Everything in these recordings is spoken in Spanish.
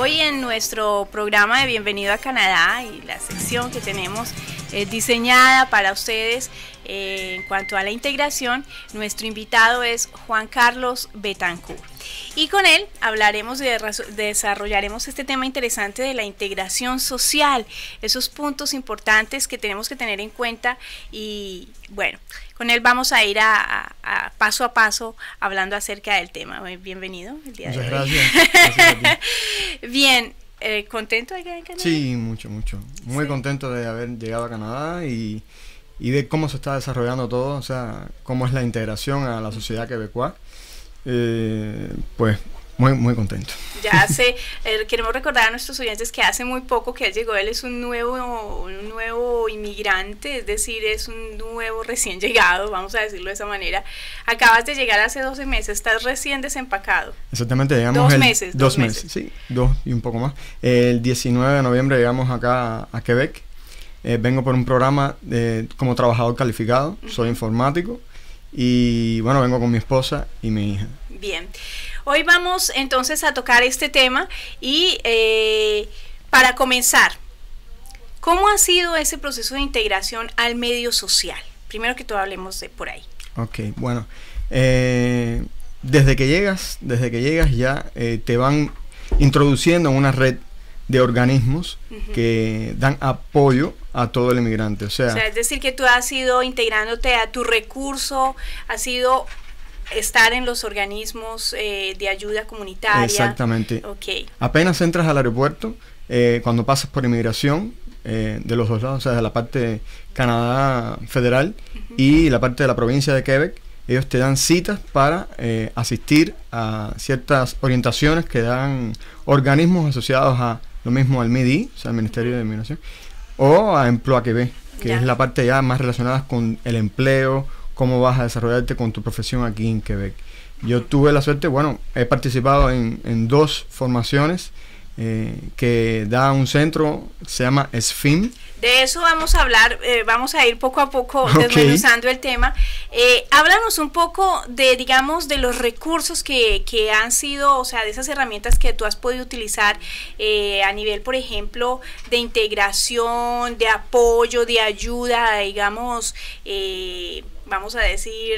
hoy en nuestro programa de Bienvenido a Canadá y la sección que tenemos es eh, diseñada para ustedes eh, en cuanto a la integración. Nuestro invitado es Juan Carlos Betancourt. Y con él hablaremos de, desarrollaremos este tema interesante de la integración social, esos puntos importantes que tenemos que tener en cuenta y bueno, con él vamos a ir a, paso a paso hablando acerca del tema. Bienvenido el día de hoy. gracias Bien, eh, contento de que en Canadá? Sí, mucho, mucho. Muy contento de haber llegado a Canadá y, y de cómo se está desarrollando todo, o sea, cómo es la integración a la sociedad quebecuá. Eh, pues muy, muy contento. Ya hace, eh, queremos recordar a nuestros oyentes que hace muy poco que él llegó, él es un nuevo, un nuevo inmigrante, es decir, es un nuevo recién llegado, vamos a decirlo de esa manera. Acabas de llegar hace 12 meses, estás recién desempacado. Exactamente, llegamos. Dos meses. Dos, meses. sí, dos y un poco más. El 19 de noviembre llegamos acá a Quebec. Eh, vengo por un programa de, como trabajador calificado, soy informático y bueno, vengo con mi esposa y mi hija. Bien. Hoy vamos entonces a tocar este tema y eh, para comenzar, ¿cómo ha sido ese proceso de integración al medio social? Primero que todo hablemos de por ahí. Ok, bueno, eh, desde que llegas, desde que llegas ya eh, te van introduciendo en una red de organismos que dan apoyo a todo el inmigrante. O sea, o sea, es decir, que tú has ido integrándote a tu recurso, has ido estar en los organismos eh, de ayuda comunitaria. Exactamente. Ok. Apenas entras al aeropuerto, eh, cuando pasas por inmigración, eh, de los dos lados, o sea, de la parte de Canadá federal y la parte de la provincia de Quebec, ellos te dan citas para asistir a ciertas orientaciones que dan organismos asociados a lo mismo al MIDI, o sea, al Ministerio de Inmigración, o a Empleo Quebec, que es la parte ya más relacionada con el empleo, cómo vas a desarrollarte con tu profesión aquí en Quebec. Yo tuve la suerte, bueno, he participado en, dos formaciones eh, que da un centro, se llama SFIM, de eso vamos a hablar, eh, vamos a ir poco a poco el tema. Eh, háblanos un poco de, digamos, de los recursos que, que, han sido, o sea, de esas herramientas que tú has podido utilizar eh, a nivel, por ejemplo, de integración, de apoyo, de ayuda, digamos, eh, vamos a decir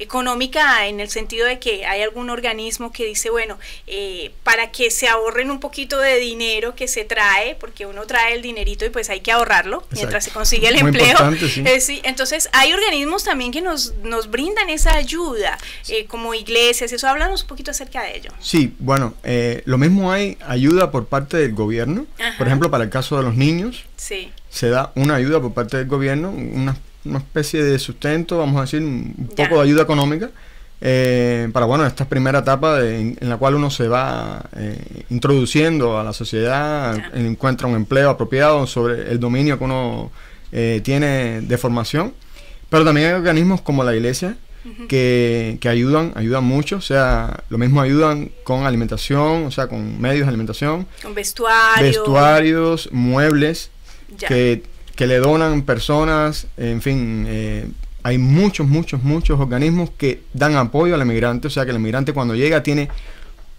económica en el sentido de que hay algún organismo que dice, bueno, eh, para que se ahorren un poquito de dinero que se trae, porque uno trae el dinerito y pues hay que ahorrarlo mientras se consigue el empleo. Eh, entonces hay organismos también que nos, nos brindan esa ayuda, eh, como iglesias, eso háblanos un poquito acerca de ello. Sí, bueno, lo mismo hay ayuda por parte del gobierno, por ejemplo, para el caso de los niños. Se da una ayuda por parte del gobierno, unas una especie de sustento, vamos a decir, un poco de ayuda económica. Eh, para bueno esta primera etapa en, la cual uno se va eh, introduciendo a la sociedad, encuentra un empleo apropiado sobre el dominio que uno eh, tiene de formación, pero también hay organismos como la iglesia que, ayudan, ayudan mucho, o sea, lo mismo ayudan con alimentación, o sea, con medios de alimentación, con vestuarios, muebles, que que le donan personas, en fin, eh, hay muchos, muchos, muchos organismos que dan apoyo al emigrante, o sea que el emigrante cuando llega tiene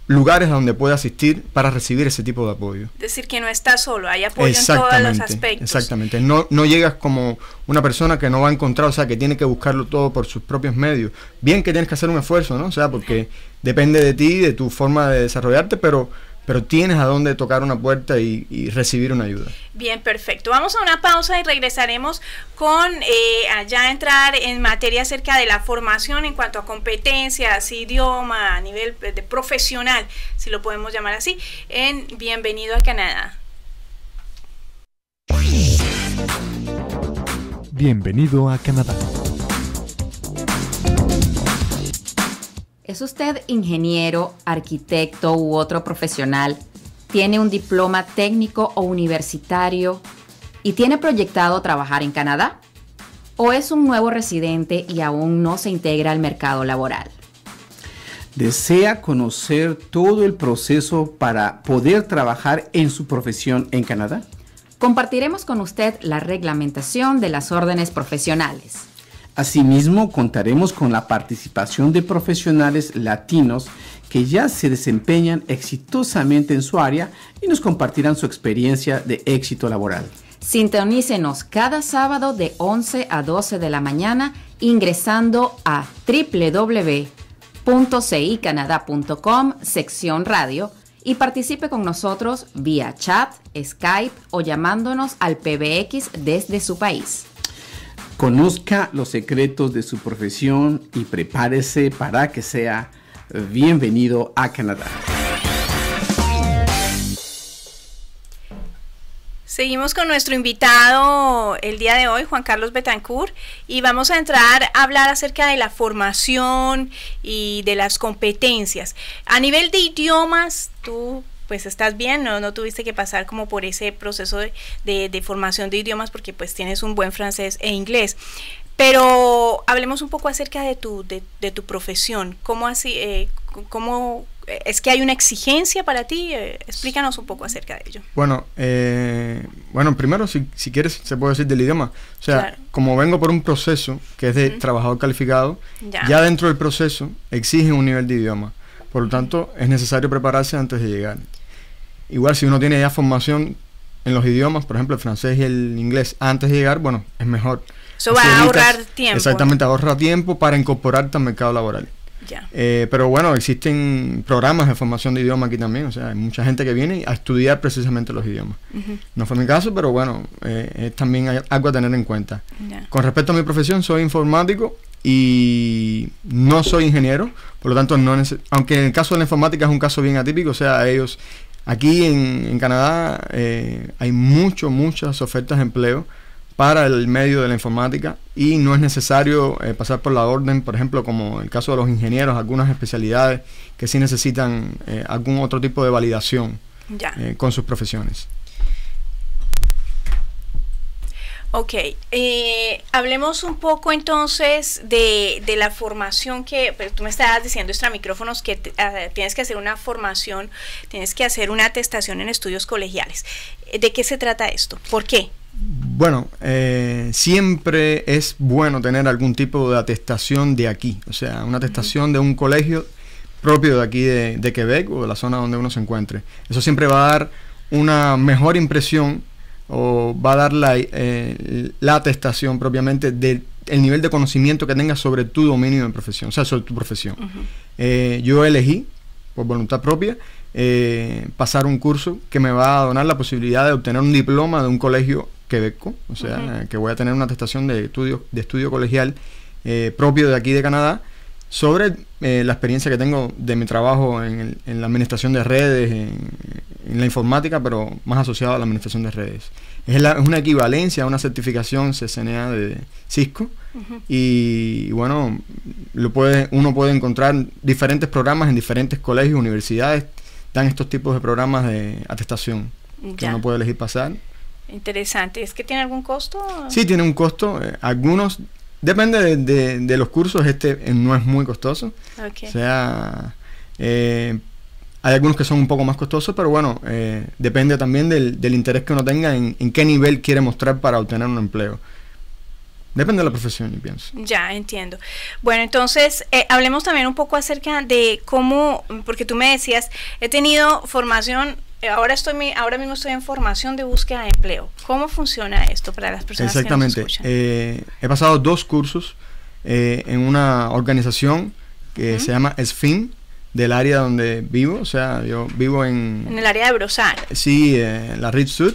lugares donde puede asistir para recibir ese tipo de apoyo. Es decir, que no está solo, hay apoyo en todos los aspectos. Exactamente, no, no llegas como una persona que no va a encontrar, o sea, que tiene que buscarlo todo por sus propios medios. Bien que tienes que hacer un esfuerzo, ¿no? O sea, porque depende de ti, de tu forma de desarrollarte, pero pero tienes a dónde tocar una puerta y, recibir una ayuda. Bien, perfecto. Vamos a una pausa y regresaremos con eh, allá entrar en materia acerca de la formación en cuanto a competencias, idioma, a nivel eh, de profesional, si lo podemos llamar así, en Bienvenido a Canadá. Bienvenido a Canadá. ¿Es usted ingeniero, arquitecto u otro profesional? ¿Tiene un diploma técnico o universitario? ¿Y tiene proyectado trabajar en Canadá? ¿O es un nuevo residente y aún no se integra al mercado laboral? desea conocer todo el proceso para poder trabajar en su profesión en Canadá? Compartiremos con usted la reglamentación de las órdenes profesionales. Asimismo, contaremos con la participación de profesionales latinos que ya se desempeñan exitosamente en su área y nos compartirán su experiencia de éxito laboral. Sintonícenos cada sábado de 11 a 12 de la mañana ingresando a www.cicanada.com sección radio y participe con nosotros vía chat, Skype o llamándonos al PBX desde su país. Conozca los secretos de su profesión y prepárese para que sea bienvenido a Canadá. Seguimos con nuestro invitado el día de hoy, Juan Carlos Betancourt, y vamos a entrar a hablar acerca de la formación y de las competencias. A nivel de idiomas, tú pues estás bien, no, no tuviste que pasar como por ese proceso de, formación de idiomas porque pues tienes un buen francés e inglés. Pero hablemos un poco acerca de tu, de, tu profesión. ¿Cómo, así, eh, eh, es que hay una exigencia para ti? Eh, explícanos un poco acerca de ello. Bueno, bueno primero, si, quieres, se puede decir del idioma. O sea, como vengo por un proceso que es de trabajador calificado, ya. ya. dentro del proceso exigen un nivel de idioma. Por lo tanto, es necesario prepararse antes de llegar. Igual si uno tiene ya formación en los idiomas, por ejemplo el francés y el inglés, antes de llegar, bueno, es mejor. Eso va a ahorrar tiempo. Exactamente, ahorra tiempo para incorporarte al mercado laboral. Ya. Eh, pero bueno, existen programas de formación de idiomas aquí también, o sea, hay mucha gente que viene a estudiar precisamente los idiomas. No fue mi caso, pero bueno, eh, es también algo a tener en cuenta. Con respecto a mi profesión, soy informático y no soy ingeniero, por lo tanto, no aunque en el caso de la informática es un caso bien atípico, o sea, ellos Aquí en, Canadá eh, hay muchas, muchas ofertas de empleo para el medio de la informática y no es necesario eh, pasar por la orden, por ejemplo, como el caso de los ingenieros, algunas especialidades que sí necesitan eh, algún otro tipo de validación con sus profesiones. Ok, eh, hablemos un poco entonces de, la formación que tú me estabas diciendo, extra micrófonos, que ah, tienes que hacer una formación, tienes que hacer una atestación en estudios colegiales. Eh, ¿De qué se trata esto? ¿Por qué? Bueno, eh, siempre es bueno tener algún tipo de atestación de aquí, o sea, una atestación de un colegio propio de aquí de, de Quebec o de la zona donde uno se encuentre. Eso siempre va a dar una mejor impresión o va a dar la, eh, atestación propiamente del nivel de conocimiento que tengas sobre tu dominio de profesión, o sea, sobre tu profesión. Eh, yo elegí, por voluntad propia, eh, pasar un curso que me va a donar la posibilidad de obtener un diploma de un colegio quebeco, o sea, que voy a tener una atestación de estudio, de estudio colegial propio de aquí de Canadá, sobre la experiencia que tengo de mi trabajo en, en la administración de redes, en, en la informática, pero más asociado a la administración de redes. Es, es una equivalencia a una certificación CCNA de Cisco. Y bueno, lo puede, uno puede encontrar diferentes programas en diferentes colegios, universidades, dan estos tipos de programas de atestación que uno puede elegir pasar. Interesante. ¿Es que tiene algún costo? Sí, tiene un costo. Eh, algunos, depende de, los cursos, este eh, no es muy costoso. O sea, eh, hay algunos que son un poco más costosos, pero bueno, eh, depende también del, interés que uno tenga en, qué nivel quiere mostrar para obtener un empleo. Depende de la profesión, yo pienso. Ya, entiendo. Bueno, entonces, eh, hablemos también un poco acerca de cómo, porque tú me decías, he tenido formación eh, ahora estoy ahora mismo estoy en formación de búsqueda de empleo. ¿Cómo funciona esto para las personas Exactamente. que nos escuchan? Exactamente. he pasado dos cursos en una organización que se llama SFIN, del área donde vivo, o sea, yo vivo en... En el área de Brosal. Sí, eh, en la RIT Sud.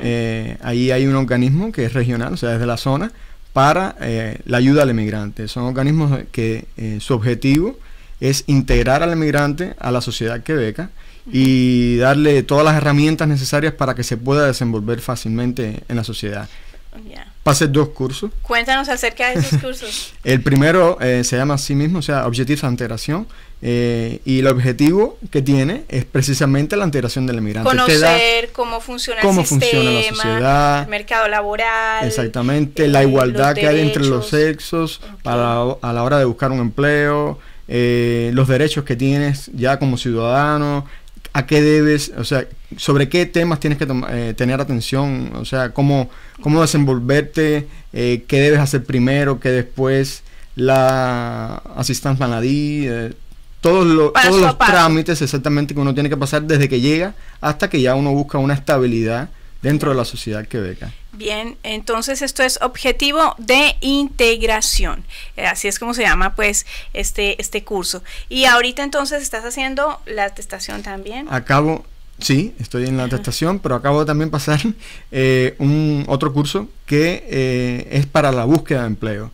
Eh, ahí hay un organismo que es regional, o sea, desde la zona, para eh, la ayuda al emigrante. Son organismos que su objetivo es integrar al emigrante a la sociedad que beca y darle todas las herramientas necesarias para que se pueda desenvolver fácilmente en la sociedad pase Pasé dos cursos. Cuéntanos acerca de esos cursos. el primero eh, se llama así mismo, o sea, Objetivos de Integración. Eh, y el objetivo que tiene es precisamente la integración del emigrante. Conocer cómo funciona cómo sistema, funciona la sociedad, el mercado laboral. Exactamente, eh, la igualdad que hay entre los sexos a la hora de buscar un empleo. los derechos que tienes ya como ciudadano, a qué debes, o sea, sobre qué temas tienes que eh, tener atención, o sea, cómo, cómo desenvolverte, eh, qué debes hacer primero, qué después, la asistencia a eh, todos, todos los trámites exactamente que uno tiene que pasar desde que llega hasta que ya uno busca una estabilidad dentro de la sociedad que beca. Bien, entonces esto es objetivo de integración. Eh, así es como se llama pues este, este curso. Y ahorita entonces estás haciendo la atestación también. Acabo, sí, estoy en la atestación, pero acabo de también pasar eh, un otro curso que eh, es para la búsqueda de empleo.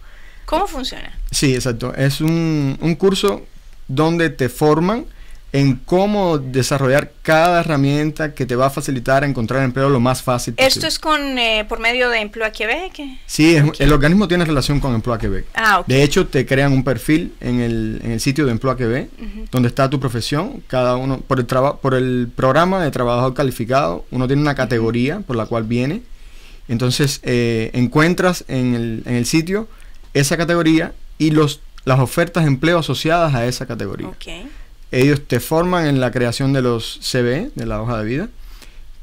¿Cómo funciona? Sí, exacto. Es un, un curso donde te forman en cómo desarrollar cada herramienta que te va a facilitar encontrar empleo lo más fácil. ¿Esto es con eh, por medio de Empleo Quebec? Sí, el organismo tiene relación con Empleo Quebec. Ah, de hecho, te crean un perfil en el, en el sitio de Empleo Quebec, donde está tu profesión, cada uno, por el, por el programa de trabajador calificado, uno tiene una categoría por la cual viene, entonces eh, encuentras en el, en el sitio esa categoría y los, las ofertas de empleo asociadas a esa categoría. Ellos te forman en la creación de los CV, de la hoja de vida.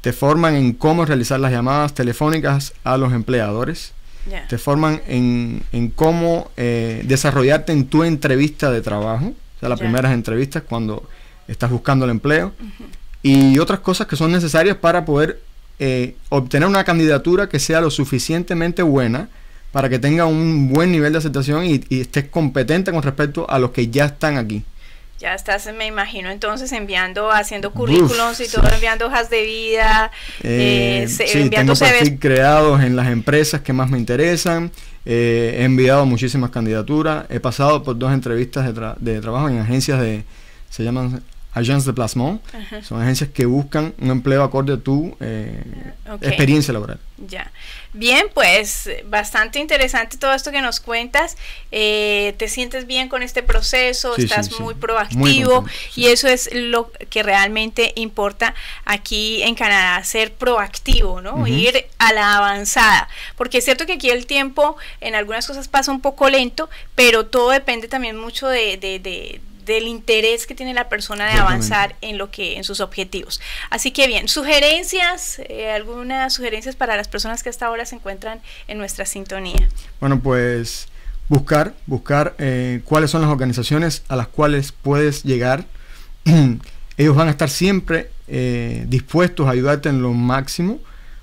Te forman en cómo realizar las llamadas telefónicas a los empleadores. Te forman en, cómo eh, desarrollarte en tu entrevista de trabajo. O sea, las primeras entrevistas cuando estás buscando el empleo. Y otras cosas que son necesarias para poder eh, obtener una candidatura que sea lo suficientemente buena para que tenga un buen nivel de aceptación y, y estés competente con respecto a los que ya están aquí. Ya estás, me imagino, entonces enviando, haciendo currículums y todo, enviando hojas de vida. Eh, eh enviando tengo creados en las empresas que más me interesan. Eh, he enviado muchísimas candidaturas. He pasado por dos entrevistas de, de trabajo en agencias de, se llaman agencias de placement. Son agencias que buscan un empleo acorde a tu eh, experiencia laboral. Ya. Bien, pues bastante interesante todo esto que nos cuentas. Eh, ¿Te sientes bien con este proceso? ¿Estás muy proactivo? y eso es lo que realmente importa aquí en Canadá, ser proactivo, ¿no? Ir a la avanzada. Porque es cierto que aquí el tiempo en algunas cosas pasa un poco lento, pero todo depende también mucho de, del interés que tiene la persona de avanzar en lo que en sus objetivos. Así que bien, sugerencias, eh, algunas sugerencias para las personas que hasta ahora se encuentran en nuestra sintonía. Bueno, pues buscar, buscar eh, cuáles son las organizaciones a las cuales puedes llegar. Ellos van a estar siempre eh, dispuestos a ayudarte en lo máximo.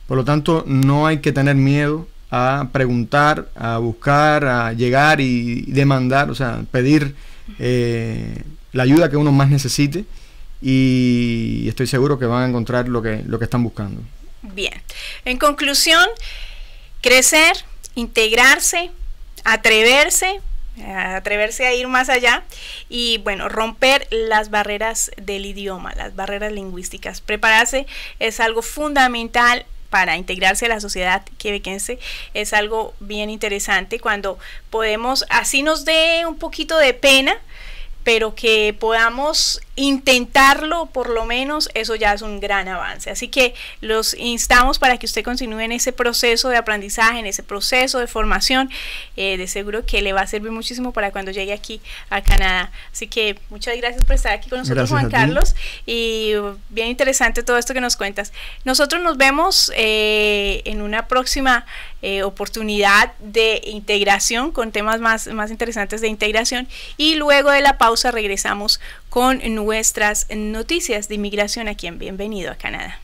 Por lo tanto, no hay que tener miedo a preguntar, a buscar, a llegar y demandar, o sea, pedir eh, la ayuda que uno más necesite y estoy seguro que van a encontrar lo que, lo que están buscando. Bien, en conclusión, crecer, integrarse, atreverse, atreverse a ir más allá y bueno, romper las barreras del idioma, las barreras lingüísticas. Prepararse es algo fundamental para integrarse a la sociedad quebequense es algo bien interesante cuando podemos, así nos dé un poquito de pena, pero que podamos intentarlo por lo menos, eso ya es un gran avance. Así que los instamos para que usted continúe en ese proceso de aprendizaje, en ese proceso de formación. Eh, de seguro que le va a servir muchísimo para cuando llegue aquí a Canadá. Así que muchas gracias por estar aquí con nosotros, Juan Carlos. Y bien interesante todo esto que nos cuentas. Nosotros nos vemos eh, en una próxima eh, oportunidad de integración con temas más, más interesantes de integración y luego de la pausa regresamos con nuestras noticias de inmigración aquí en Bienvenido a Canadá.